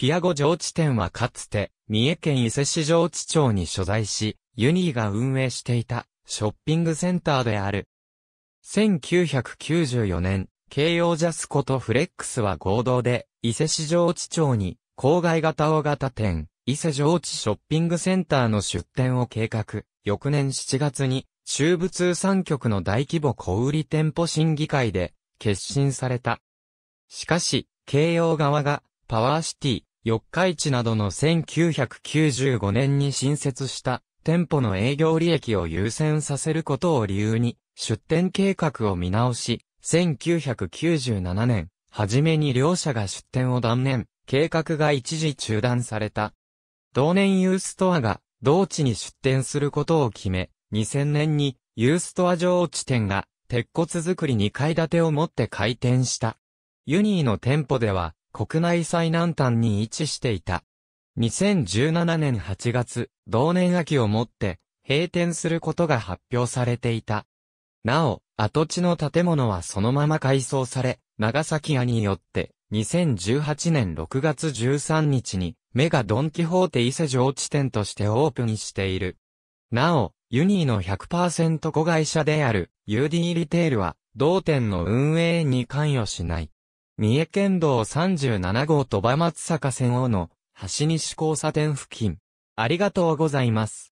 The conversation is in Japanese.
ピアゴ上地店はかつて、三重県伊勢市上地町に所在し、ユニーが運営していた、ショッピングセンターである。1994年、京葉ジャスコとフレックスは合同で、伊勢市上地町に、郊外型大型店、伊勢上地ショッピングセンターの出店を計画、翌年7月に、中部通産局の大規模小売店舗審議会で、決心された。しかし、京葉側が、パワーシティ、四日市などの1995年に新設した店舗の営業利益を優先させることを理由に、出店計画を見直し、1997年、初めに両社が出店を断念、計画が一時中断された。同年ユーストアが同地に出店することを決め、2000年にユーストア上地店が鉄骨造り2階建てを持って開店した。ユニーの店舗では国内最南端に位置していた。2017年8月、同年秋をもって、閉店することが発表されていた。なお、跡地の建物はそのまま改装され、長崎屋によって、2018年6月13日に、メガドンキホーテ伊勢城地点としてオープンしている。なお、ユニーの100%子会社である UD リテールは、同店の運営に関与しない。三重県道37号鳥羽松坂線尾の、橋西交差点付近。ありがとうございます。